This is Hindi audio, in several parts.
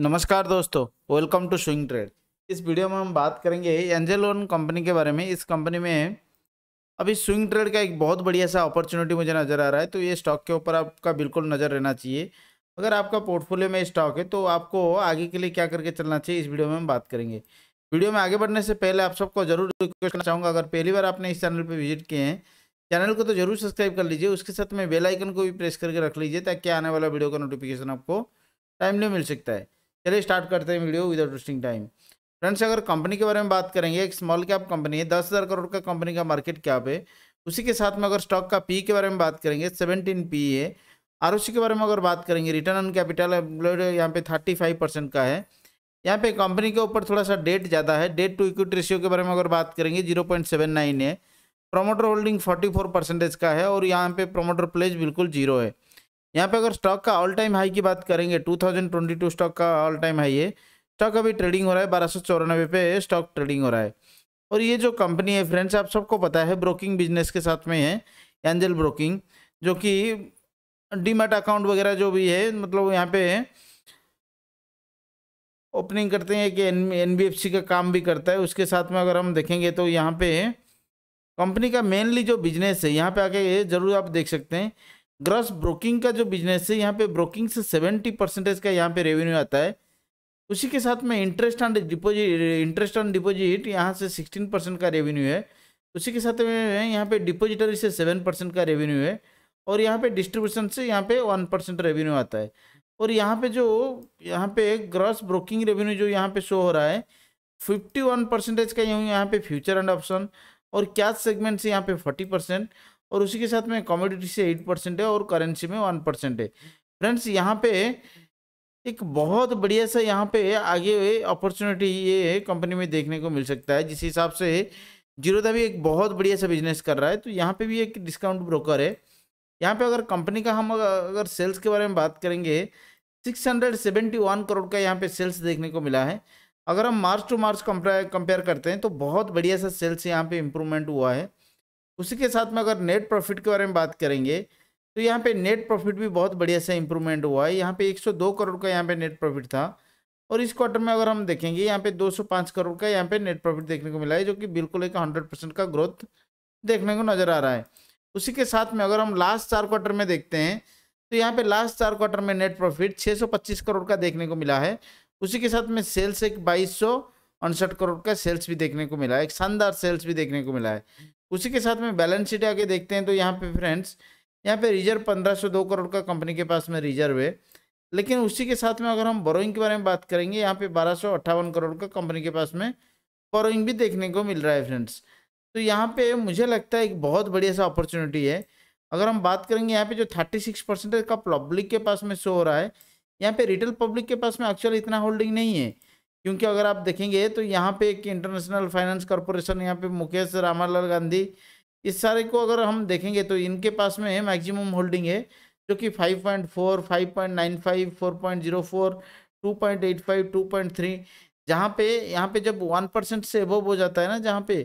नमस्कार दोस्तों वेलकम टू स्विंग ट्रेड इस वीडियो में हम बात करेंगे एंजल लोन कंपनी के बारे में इस कंपनी में अभी स्विंग ट्रेड का एक बहुत बढ़िया सा अपॉर्चुनिटी मुझे नज़र आ रहा है तो ये स्टॉक के ऊपर आपका बिल्कुल नज़र रहना चाहिए अगर आपका पोर्टफोलियो में स्टॉक है तो आपको आगे के लिए क्या करके चलना चाहिए इस वीडियो में हम बात करेंगे वीडियो में आगे बढ़ने से पहले आप सबको जरूर रिक्वेस्ट करना चाहूँगा अगर पहली बार आपने इस चैनल पर विजिट किए हैं चैनल को तो जरूर सब्सक्राइब कर लीजिए उसके साथ में बेलाइकन को भी प्रेस करके रख लीजिए ताकि आने वाला वीडियो का नोटिफिकेशन आपको टाइमली मिल सकता है चलिए स्टार्ट करते हैं video with interesting time friends अगर कंपनी के बारे में बात करेंगे एक स्मॉल कैप कंपनी है दस हज़ार करोड़ का कंपनी का मार्केट कैप है उसी के साथ में अगर स्टॉक का पी के बारे में बात करेंगे सेवनटीन पी है आर के बारे में अगर बात करेंगे रिटर्न ऑन कैपिटल यहाँ पे थर्टी फाइव परसेंट का है यहाँ पे कंपनी के ऊपर थोड़ा सा डेट ज़्यादा है डेट टू इक्विटी रेशियो के बारे में अगर बात करेंगे जीरो पॉइंट सेवन नाइन है promoter holding forty four percentage का है और यहाँ पे प्रोमोटर प्लेज बिल्कुल जीरो है यहाँ पे अगर स्टॉक का ऑल टाइम हाई की बात करेंगे 2022 स्टॉक का ऑल टाइम हाई है स्टॉक अभी ट्रेडिंग हो रहा है बारह पे स्टॉक ट्रेडिंग हो रहा है और ये जो कंपनी है फ्रेंड्स आप सबको पता है ब्रोकिंग बिजनेस के साथ में है एंजल ब्रोकिंग जो कि डीमेट अकाउंट वगैरह जो भी है मतलब यहाँ पे ओपनिंग करते हैं कि एन का काम भी करता है उसके साथ में अगर हम देखेंगे तो यहाँ पे कंपनी का मेनली जो बिजनेस है यहाँ पे आके ज़रूर आप देख सकते हैं ग्रॉस ब्रोकिंग का जो बिजनेस है यहाँ पे ब्रोकिंग से सेवेंटी परसेंटेज का यहाँ पे रेवेन्यू आता है उसी के साथ में interest on deposit interest on deposit यहाँ से सिक्सटीन परसेंट का रेवेन्यू है उसी के साथ में यहाँ पे डिपोजिटरी से सेवन परसेंट का रेवेन्यू है और यहाँ पे डिस्ट्रीब्यूशन से यहाँ पे वन परसेंट रेवेन्यू आता है और यहाँ पे जो यहाँ पे ग्रॉस ब्रोकिंग रेवेन्यू जो यहाँ पे शो हो रहा है फिफ्टी वन परसेंटेज का यूँ यहाँ पे फ्यूचर एंड ऑप्शन और कैश सेगमेंट से यहाँ पे फोर्टी परसेंट और उसी के साथ में कॉमोडिटी से एट परसेंट है और करेंसी में वन परसेंट है फ्रेंड्स यहाँ पे एक बहुत बढ़िया सा यहाँ पे आगे अपॉर्चुनिटी ये कंपनी में देखने को मिल सकता है जिस हिसाब से जीरोधा भी एक बहुत बढ़िया सा बिजनेस कर रहा है तो यहाँ पे भी एक डिस्काउंट ब्रोकर है यहाँ पे अगर कंपनी का हम अगर सेल्स के बारे में बात करेंगे 671 करोड़ का यहाँ पे सेल्स देखने को मिला है अगर हम मार्च टू मार्च कंपेयर करते हैं तो बहुत बढ़िया सा सेल्स यहाँ पे इम्प्रूवमेंट हुआ है उसी के साथ में अगर नेट प्रॉफिट के बारे में बात करेंगे तो यहाँ पे नेट प्रॉफिट भी बहुत बढ़िया से इंप्रूवमेंट हुआ है यहाँ पे 102 करोड़ का यहाँ पे नेट प्रॉफिट था और इस क्वार्टर में अगर हम देखेंगे यहाँ पे 205 करोड़ का यहाँ पे नेट प्रॉफिट देखने को मिला है जो कि बिल्कुल एक हंड्रेड परसेंट का ग्रोथ देखने को नजर आ रहा है उसी के साथ में अगर हम लास्ट चार क्वार्टर में देखते हैं तो यहाँ पे लास्ट चार क्वार्टर में नेट प्रॉफिट छः करोड़ का देखने को मिला है उसी के साथ में सेल्स एक बाईस करोड़ का सेल्स भी देखने को मिला है एक शानदार सेल्स भी देखने को मिला है उसी के साथ में बैलेंस शीट आके देखते हैं तो यहाँ पे फ्रेंड्स यहाँ पे रिजर्व पंद्रह सौ दो करोड़ का कंपनी के पास में रिजर्व है लेकिन उसी के साथ में अगर हम बोरोइंग के बारे में बात करेंगे यहाँ पे बारह सौ अट्ठावन करोड़ का कंपनी के पास में बोरोइंग भी देखने को मिल रहा है फ्रेंड्स तो यहाँ पे मुझे लगता है एक बहुत बढ़िया सा अपॉर्चुनिटी है अगर हम बात करेंगे यहाँ पे जो थर्टी सिक्स परसेंट का पब्लिक के पास में शो हो रहा है यहाँ पे रिटेल पब्लिक के पास में एक्चुअल इतना होल्डिंग नहीं है क्योंकि अगर आप देखेंगे तो यहाँ पे एक इंटरनेशनल फाइनेंस कॉरपोरेशन यहाँ पे मुकेश रामालाल गांधी इस सारे को अगर हम देखेंगे तो इनके पास में मैक्सिमम होल्डिंग है जो कि 5.4, 5.95, 4.04, 2.85, 2.3 जहाँ पे यहाँ पे जब वन परसेंट से अबव हो जाता है ना जहाँ पे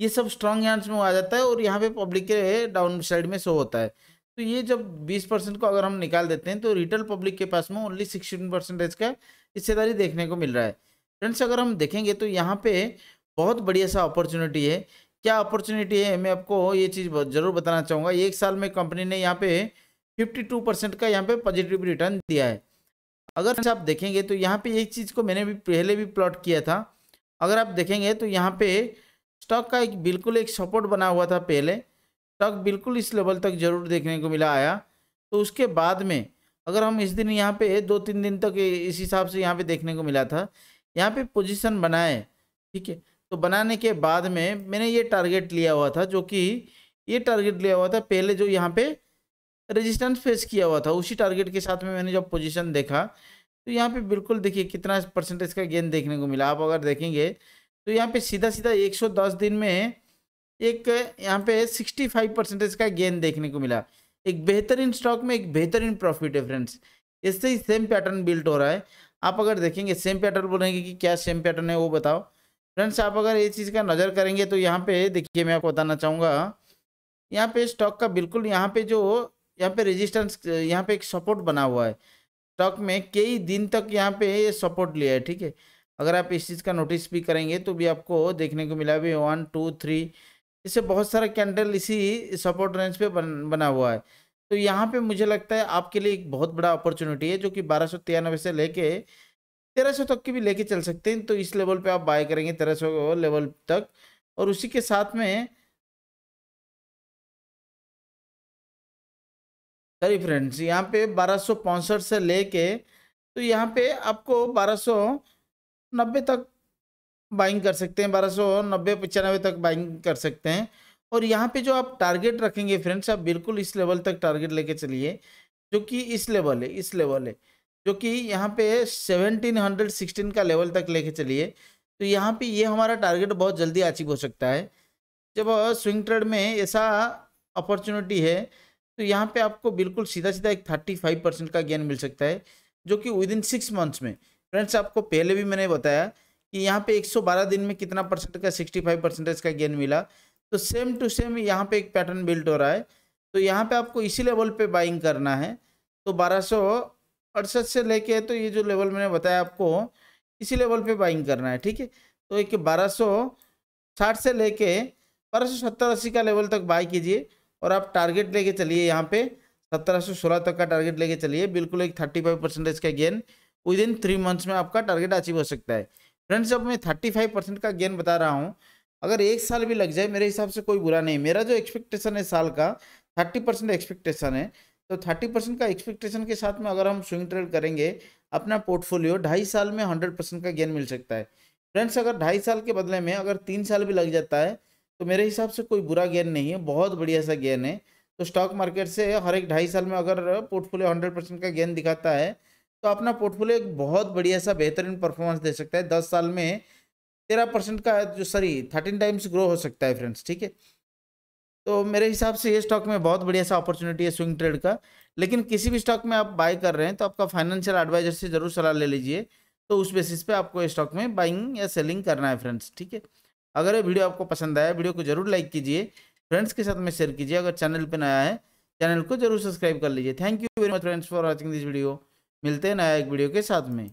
ये सब स्ट्रॉन्ग हैंड्स में आ जाता है और यहाँ पे पब्लिक के डाउन साइड में शो होता है तो ये जब 20 परसेंट को अगर हम निकाल देते हैं तो रिटेल पब्लिक के पास में ओनली सिक्सटीन परसेंटेज का हिस्सेदारी देखने को मिल रहा है फ्रेंड्स अगर हम देखेंगे तो यहाँ पे बहुत बढ़िया सा अपॉर्चुनिटी है क्या अपॉर्चुनिटी है मैं आपको ये चीज़ ज़रूर बताना चाहूँगा एक साल में कंपनी ने यहाँ पे 52 परसेंट का यहाँ पे पॉजिटिव रिटर्न दिया है अगर आप देखेंगे तो यहाँ पे एक चीज़ को मैंने भी पहले भी प्लॉट किया था अगर आप देखेंगे तो यहाँ पे स्टॉक का एक बिल्कुल एक सपोर्ट बना हुआ था पहले स्टॉक बिल्कुल इस लेवल तक जरूर देखने को मिला आया तो उसके बाद में अगर हम इस दिन यहाँ पे दो तीन दिन तक इस हिसाब से यहाँ पे देखने को मिला था यहाँ पे पोजीशन बनाए ठीक है तो बनाने के बाद में मैंने ये टारगेट लिया हुआ था जो कि ये टारगेट लिया हुआ था पहले जो यहाँ पे रेजिस्टेंस फेस किया हुआ था उसी टारगेट के साथ में मैंने जब पोजीशन देखा तो यहाँ पे बिल्कुल देखिए कितना परसेंटेज का गेंद देखने को मिला आप अगर देखेंगे तो यहाँ पर सीधा सीधा एक दिन में एक यहाँ पे 65 परसेंटेज का गेन देखने को मिला एक बेहतरीन स्टॉक में एक बेहतरीन प्रॉफिट है फ्रेंड्स इससे ही सेम पैटर्न बिल्ट हो रहा है आप अगर देखेंगे सेम पैटर्न बोलेंगे कि क्या सेम पैटर्न है वो बताओ फ्रेंड्स आप अगर ये चीज़ का नज़र करेंगे तो यहाँ पे देखिए मैं आपको बताना चाहूँगा यहाँ पे स्टॉक का बिल्कुल यहाँ पे जो यहाँ पे रेजिस्टेंस यहाँ पे एक सपोर्ट बना हुआ है स्टॉक में कई दिन तक यहाँ पे ये सपोर्ट लिया है ठीक है अगर आप इस चीज़ का नोटिस भी करेंगे तो भी आपको देखने को मिला भी वन टू थ्री इससे बहुत सारा कैंडल इसी सपोर्ट रेंज पे बन, बना हुआ है तो यहाँ पे मुझे लगता है आपके लिए एक बहुत बड़ा अपॉर्चुनिटी है जो कि बारह से लेके तेरह सौ तक की भी लेके चल सकते हैं तो इस लेवल पे आप बाय करेंगे तेरह सौ लेवल तक और उसी के साथ में सॉरी फ्रेंड्स यहाँ पे बारह सौ से लेके तो यहाँ पे आपको बारह सौ नब्बे तक बाइंग कर सकते हैं बारह सौ नब्बे पचानबे तक बाइंग कर सकते हैं और यहाँ पे जो आप टारगेट रखेंगे फ्रेंड्स आप बिल्कुल इस लेवल तक टारगेट लेके चलिए जो कि इस लेवल है इस लेवल है जो कि यहाँ पे सेवनटीन हंड्रेड सिक्सटीन का लेवल तक लेके चलिए तो यहाँ पे ये हमारा टारगेट बहुत जल्दी अचीव हो सकता है जब स्विंग ट्रेड में ऐसा अपॉर्चुनिटी है तो यहाँ पर आपको बिल्कुल सीधा सीधा एक थर्टी फाइव परसेंट का गेन मिल सकता है जो कि विद इन सिक्स मंथ्स में फ्रेंड्स आपको पहले भी मैंने बताया कि यहाँ पे 112 दिन में कितना परसेंट का 65 परसेंटेज का गेन मिला तो सेम टू सेम यहाँ पे एक पैटर्न बिल्ट हो रहा है तो यहाँ पे आपको इसी लेवल पे बाइंग करना है तो बारह अड़सठ से लेके तो ये जो लेवल मैंने बताया आपको इसी लेवल पे बाइंग करना है ठीक है तो एक बारह साठ से लेके बारह सौ सत्तर अस्सी का लेवल तक बाई कीजिए और आप टारगेट लेके चलिए यहाँ पे सत्रह सौ सोलह तक का टारगेट लेके चलिए बिल्कुल एक थर्टी फाइव परसेंटेज का gain within three months में आपका टारगेट अचीव हो सकता है फ्रेंड्स जब मैं थर्टी फाइव परसेंट का गेन बता रहा हूँ अगर एक साल भी लग जाए मेरे हिसाब से कोई बुरा नहीं मेरा जो एक्सपेक्टेशन है साल का थर्टी परसेंट एक्सपेक्टेशन है तो थर्टी परसेंट का एक्सपेक्टेशन के साथ में अगर हम स्विंग ट्रेड करेंगे अपना पोर्टफोलियो ढाई साल में हंड्रेड परसेंट का गेन मिल सकता है फ्रेंड्स अगर ढाई साल के बदले में अगर तीन साल भी लग जाता है तो मेरे हिसाब से कोई बुरा गेन नहीं है बहुत बढ़िया सा गेन है तो स्टॉक मार्केट से हर एक ढाई साल में अगर पोर्टफोलियो हंड्रेड परसेंट का गेन दिखाता है तो अपना पोर्टफोलियो एक बहुत बढ़िया सा बेहतरीन परफॉर्मेंस दे सकता है दस साल में तेरह परसेंट का जो सॉरी थर्टीन टाइम्स ग्रो हो सकता है फ्रेंड्स ठीक है तो मेरे हिसाब से ये स्टॉक में बहुत बढ़िया सा अपॉर्चुनिटी है स्विंग ट्रेड का लेकिन किसी भी स्टॉक में आप बाय कर रहे हैं तो आपका फाइनेंशियल एडवाइजर से जरूर सलाह ले लीजिए तो उस बेसिस पे आपको स्टॉक में बाइंग या सेलिंग करना है फ्रेंड्स ठीक है अगर ये वीडियो आपको पसंद आया वीडियो को जरूर लाइक कीजिए फ्रेंड्स के साथ में शेयर कीजिए अगर चैनल पर नया है चैनल को जरूर सब्सक्राइब कर लीजिए thank you very much friends for watching this video मिलते हैं नया एक वीडियो के साथ में